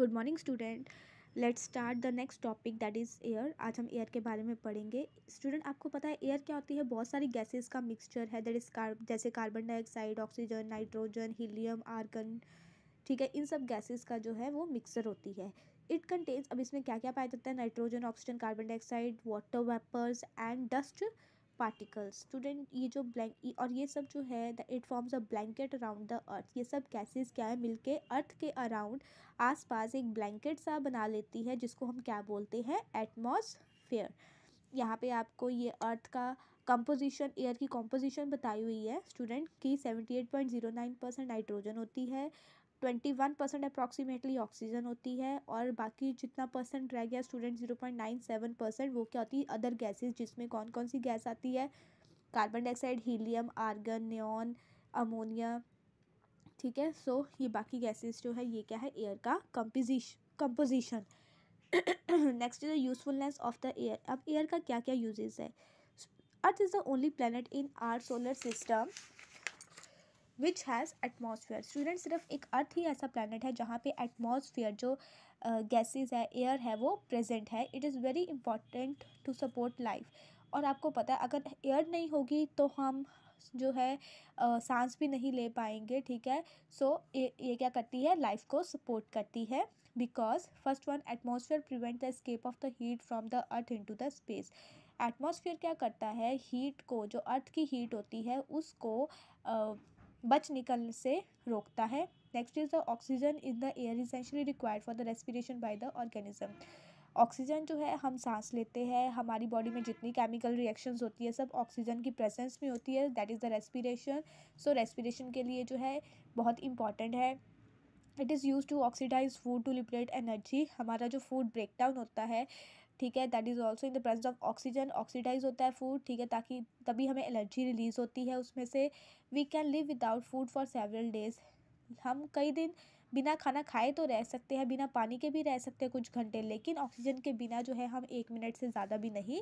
good morning student let's start the next topic that is air आज हम air के बारे में पढ़ेंगे स्टूडेंट आपको पता है एयर क्या होती है बहुत सारी गैसेस का मिक्सचर है दैट इज़ कार जैसे carbon dioxide oxygen nitrogen helium argon ठीक है इन सब गैसेस का जो है वो मिक्सचर होती है इट कंटेन्स अब इसमें क्या क्या पाया जाता है nitrogen oxygen carbon dioxide water vapours and dust particles student ये जो ब्लैंक और ये सब जो है the it forms a blanket around the earth ये सब गैसेस क्या है मिलके अर्थ के अराउंड आसपास एक ब्लैंकेट सा बना लेती है जिसको हम क्या बोलते हैं एटमोसफेयर यहाँ पे आपको ये अर्थ का कंपोजिशन एयर की कंपोजिशन बताई हुई है स्टूडेंट की seventy eight point zero nine percent nitrogen होती है twenty one percent approximately oxygen होती है और बाकी जितना परसेंट रह गया student zero point nine seven percent वो क्या होती है अदर गैसेज जिसमें कौन कौन सी गैस आती है carbon dioxide helium argon neon ammonia ठीक है सो so, ये बाकी गैसेज जो है ये क्या है एयर का composition composition next is the usefulness of the air अब एयर का क्या क्या यूजेज है earth is the only planet in our solar system which has atmosphere student सिर्फ एक अर्थ ही ऐसा प्लानट है जहाँ पे एटमोसफियर जो uh, है एयर है वो प्रेजेंट है it is very important to support life और आपको पता है अगर एयर नहीं होगी तो हम जो है uh, सांस भी नहीं ले पाएंगे ठीक है सो so, ये, क्या करती है लाइफ को सपोर्ट करती है because first one atmosphere prevent the escape of the heat from the earth into the space atmosphere क्या करता है हीट को जो अर्थ की हीट होती है उसको बच निकल से रोकता है next is the oxygen in the air essentially required for the respiration by the organism oxygen जो है हम सांस लेते हैं हमारी बॉडी में जितनी केमिकल रिएक्शंस होती है सब ऑक्सीजन की प्रेजेंस में होती है that is the respiration so respiration के लिए जो है बहुत इंपॉर्टेंट है it is use to oxidise food to liberate energy हमारा जो फूड ब्रेकडाउन होता है ठीक है that is also in the presence of oxygen oxidise होता है फूड ठीक है ताकि तभी हमें एलर्जी रिलीज़ होती है उसमें से we can live without food for several days हम कई दिन बिना खाना खाए तो रह सकते हैं बिना पानी के भी रह सकते हैं कुछ घंटे लेकिन ऑक्सीजन के बिना जो है हम एक मिनट से ज़्यादा भी नहीं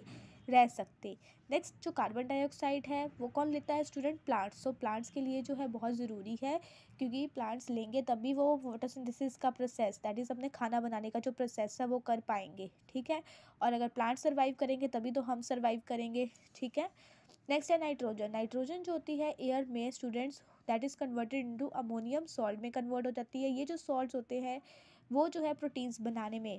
रह सकते नेक्स्ट जो कार्बन डाइऑक्साइड है वो कौन लेता है स्टूडेंट प्लांट्स तो प्लांट्स के लिए जो है बहुत ज़रूरी है क्योंकि प्लांट्स लेंगे तभी वो फोटोसिंथेसिस का प्रोसेस दैट इज़ अपने खाना बनाने का जो प्रोसेस है वो कर पाएंगे ठीक है और अगर प्लांट्स सर्वाइव करेंगे तभी तो हम सर्वाइव करेंगे ठीक है नेक्स्ट है नाइट्रोजन नाइट्रोजन जो होती है एयर में students that is converted into ammonium salt में कन्वर्ट हो जाती है ये जो सॉल्ट होते हैं वो जो है प्रोटीन्स बनाने में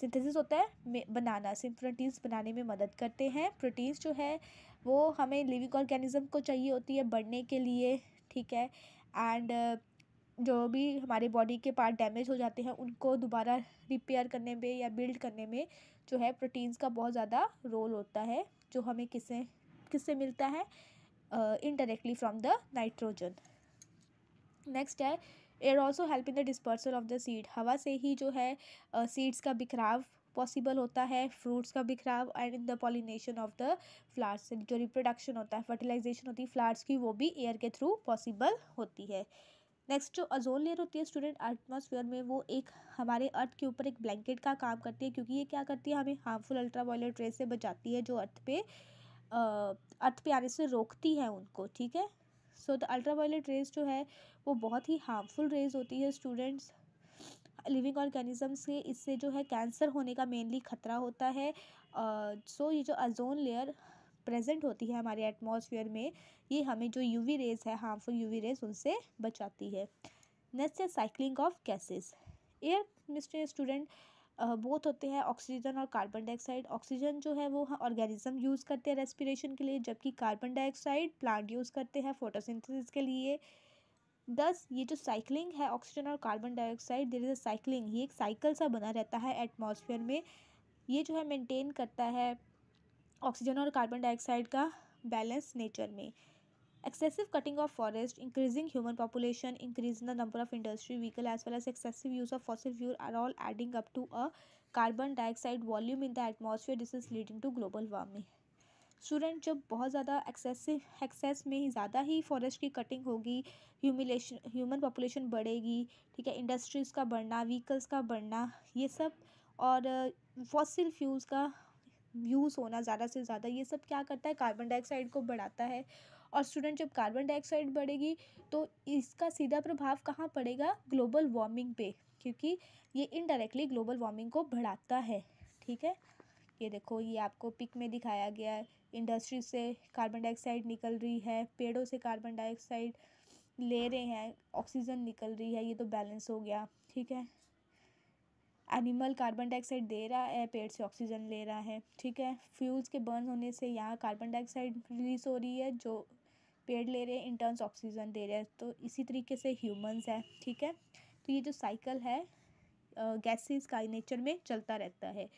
सिंथेसिस होता है बनाना प्रोटीन्स बनाने में मदद करते हैं प्रोटीन्स जो है वो हमें लिविंग ऑर्गेनिज्म को चाहिए होती है बढ़ने के लिए ठीक है एंड uh, जो भी हमारे बॉडी के पार्ट डैमेज हो जाते हैं उनको दोबारा रिपेयर करने में या बिल्ड करने में जो है प्रोटीन्स का बहुत ज़्यादा रोल होता है जो हमें किसे किससे मिलता है uh, indirectly from the nitrogen next है air also help in the dispersal of the seed हवा से ही जो है सीड्स uh, का बिखराव पॉसिबल होता है फ्रूट्स का बिखराव and in the pollination of the flowers जो रिप्रोडक्शन होता है फर्टिलाइजेशन होती है फ्लावर्स की वो भी एयर के थ्रू पॉसिबल होती है नेक्स्ट जो अजोन लेयर होती है स्टूडेंट एटमोसफेयर में वो एक हमारे अर्थ के ऊपर एक ब्लैंकेट का काम करती है क्योंकि ये क्या करती है हमें हार्मफुल अल्ट्रा वायलेट रेस से बचाती है जो अर्थ पे अर्थ पे आने से रोकती है उनको ठीक है so the ultraviolet rays जो है वो बहुत ही हार्मफुल रेज होती है स्टूडेंट्स लिविंग ऑर्गेनिजम्स के इससे जो है कैंसर होने का मेनली ख़तरा होता है सो ये जो अजोन लेयर प्रेजेंट होती है हमारे एटमॉस्फेयर में ये हमें जो यूवी रेज है हार्मफुल यूवी रेज उनसे बचाती है नेक्स्ट है cycling of gases air mister student both होते हैं ऑक्सीजन और कार्बन डाइऑक्साइड ऑक्सीजन जो है वो ऑर्गेनिज्म यूज़ करते हैं रेस्पिरेशन के लिए जबकि कार्बन डाइऑक्साइड प्लांट यूज़ करते हैं फोटोसिंथेसिस के लिए दस ये जो साइकिलिंग है ऑक्सीजन और carbon dioxide there is a cycling ये एक साइकिल सा बना रहता है एटमोसफियर में ये जो है मेनटेन करता है ऑक्सीजन और कार्बन डाइऑक्साइड का बैलेंस नेचर में excessive cutting of forest increasing human population increase the number of industry vehicle as well as excessive use of fossil fuel are all adding up to a carbon dioxide volume in the atmosphere this is leading to global warming student जब बहुत ज़्यादा excessive excess में ही ज़्यादा ही forest की cutting होगी humiliation human population बढ़ेगी ठीक है इंडस्ट्रीज का बढ़ना व्हीकल्स का बढ़ना ये सब और फॉसिल uh, फ्यूल्स का यूज़ होना ज़्यादा से ज़्यादा ये सब क्या करता है कार्बन डाइऑक्साइड को बढ़ाता है और स्टूडेंट जब कार्बन डाइऑक्साइड बढ़ेगी तो इसका सीधा प्रभाव कहाँ पड़ेगा ग्लोबल वार्मिंग पे क्योंकि ये इनडायरेक्टली ग्लोबल वार्मिंग को बढ़ाता है ठीक है ये देखो ये आपको पिक में दिखाया गया है इंडस्ट्री से कार्बन डाइऑक्साइड निकल रही है पेड़ों से कार्बन डाइऑक्साइड ले रहे हैं ऑक्सीजन निकल रही है ये तो बैलेंस हो गया ठीक है एनिमल कार्बन डाइऑक्साइड दे रहा है पेड़ से ऑक्सीजन ले रहा है ठीक है फ्यूल्स के बर्न होने से यहाँ कार्बन डाइऑक्साइड रिलीज़ हो रही है जो पेड़ ले रहे हैं इन टर्न्स ऑक्सीजन दे रहे हैं तो इसी तरीके से ह्यूमंस है ठीक है तो ये जो साइकिल है गैसेस का नेचर में चलता रहता है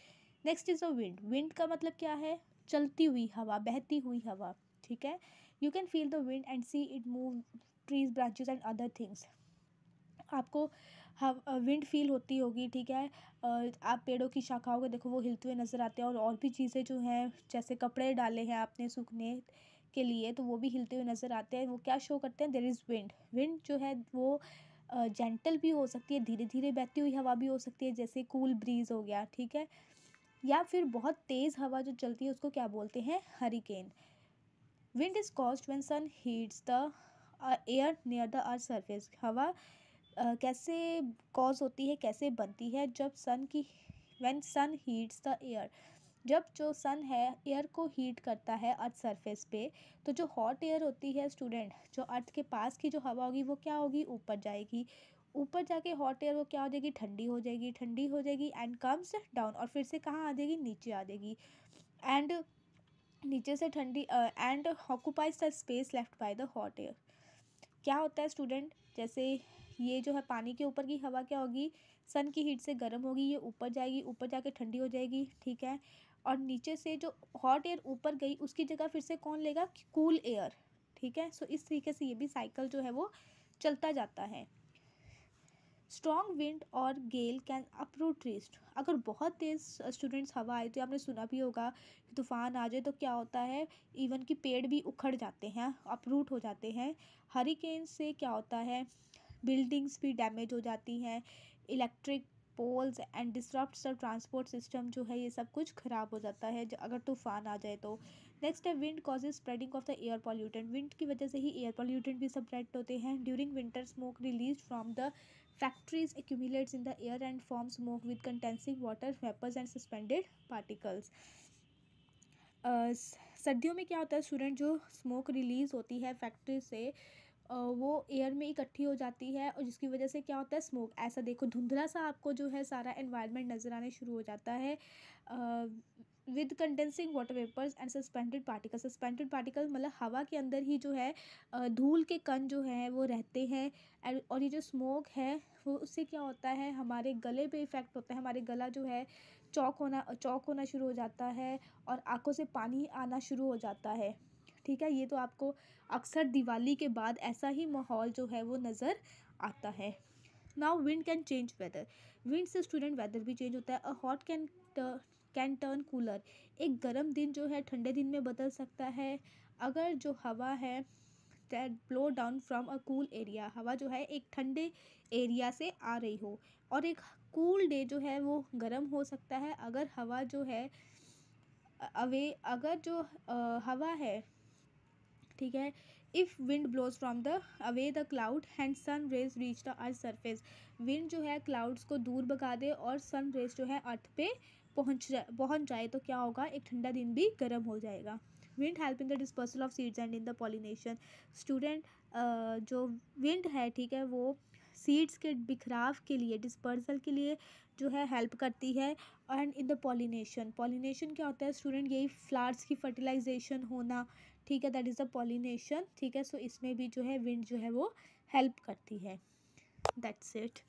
next is a wind wind का मतलब क्या है चलती हुई हवा बहती हुई हवा ठीक है you can feel the wind and see it move trees branches and other things आपको विंड फील होती होगी ठीक है आप पेड़ों की शाखाओं को देखो वो हिलते हुए नज़र आते हैं और और भी चीज़ें जो हैं जैसे कपड़े डाले हैं आपने सूखने के लिए तो वो भी हिलते हुए नज़र आते हैं वो क्या शो करते हैं देर इज़ विंड विंड जो है वो जेंटल भी हो सकती है धीरे धीरे बहती हुई हवा भी हो सकती है जैसे कूल ब्रीज़ हो गया ठीक है या फिर बहुत तेज़ हवा जो चलती है उसको क्या बोलते हैं hurricane wind is cause when sun heats the air near the earth surface हवा Uh, कैसे कॉज होती है कैसे बनती है जब सन की when sun heats the air जब जो सन है एयर को हीट करता है अर्थ सरफेस पे तो जो हॉट एयर होती है स्टूडेंट जो अर्थ के पास की जो हवा होगी वो क्या होगी ऊपर जाएगी ऊपर जाके हॉट एयर वो क्या हो जाएगी ठंडी हो जाएगी ठंडी हो जाएगी एंड कम्स डाउन और फिर से कहाँ आ जाएगी नीचे आ जाएगी एंड नीचे से ठंडी and occupies the space left by the hot air क्या होता है स्टूडेंट जैसे ये जो है पानी के ऊपर की हवा क्या होगी सन की हीट से गर्म होगी ये ऊपर जाएगी ऊपर जाके ठंडी हो जाएगी ठीक है और नीचे से जो हॉट एयर ऊपर गई उसकी जगह फिर से कौन लेगा कूल एयर ठीक है सो so, इस तरीके से ये भी साइकिल जो है वो चलता जाता है स्ट्रॉन्ग विंड और गेल कैन अप्रूट ट्रीस्ट अगर बहुत तेज़ स्टूडेंट्स हवा आए तो आपने सुना भी होगा कि तूफान आ जाए तो क्या होता है इवन कि पेड़ भी उखड़ जाते हैं अपरूट हो जाते हैं हरिकेन से क्या होता है बिल्डिंग्स भी डैमेज हो जाती हैं इलेक्ट्रिक पोल्स एंड डिस्टर्ब सब ट्रांसपोर्ट सिस्टम जो है ये सब कुछ ख़राब हो जाता है अगर तूफान आ जाए तो नेक्स्ट है wind causes spreading of the air pollutant wind की वजह से ही एयर पॉल्यूटेंट भी स्प्रेड होते हैं during winter smoke release from the factories accumulates in the air and form smoke with condensing water vapours and suspended particles सर्दियों में क्या होता है स्टूडेंट जो स्मोक रिलीज़ होती है फैक्ट्री से वो एयर में इकट्ठी हो जाती है और जिसकी वजह से क्या होता है स्मोक ऐसा देखो धुंधला सा आपको जो है सारा एनवायरनमेंट नज़र आने शुरू हो जाता है with condensing water vapours and suspended particle suspended particle मतलब हवा के अंदर ही जो है धूल के कण जो है वो रहते हैं एंड और ये जो स्मोक है वो उससे क्या होता है हमारे गले पे इफ़ेक्ट होता है हमारे गला जो है चौक होना चौक होना शुरू हो जाता है और आँखों से पानी आना शुरू हो जाता है ठीक है ये तो आपको अक्सर दिवाली के बाद ऐसा ही माहौल जो है वो नज़र आता है now wind can change weather wind से स्टूडेंट वेदर भी चेंज होता है a hot can can turn cooler एक गर्म दिन जो है ठंडे दिन में बदल सकता है अगर जो हवा है that blow down from a cool area हवा जो है एक ठंडे एरिया से आ रही हो और एक कूल डे जो है वो गर्म हो सकता है अगर हवा जो है अवे अगर जो आ, हवा है ठीक है if wind blows from the away the cloud and sun rays reach the earth surface wind जो है क्लाउड्स को दूर भगा दे और सन रेज जो है अर्थ पे पहुंच जाए पहुँच जाए तो क्या होगा एक ठंडा दिन भी गर्म हो जाएगा wind help in the dispersal of seeds and in the pollination student जो विंड है ठीक है वो सीड्स के बिखराव के लिए डिस्पर्सल के लिए जो है हेल्प करती है and in the pollination pollination क्या होता है स्टूडेंट यही फ्लावर्स की फर्टिलाइजेशन होना ठीक है दैट इज़ द पॉलिनेशन ठीक है सो so इसमें भी जो है विंड जो है वो हेल्प करती है दैट्स इट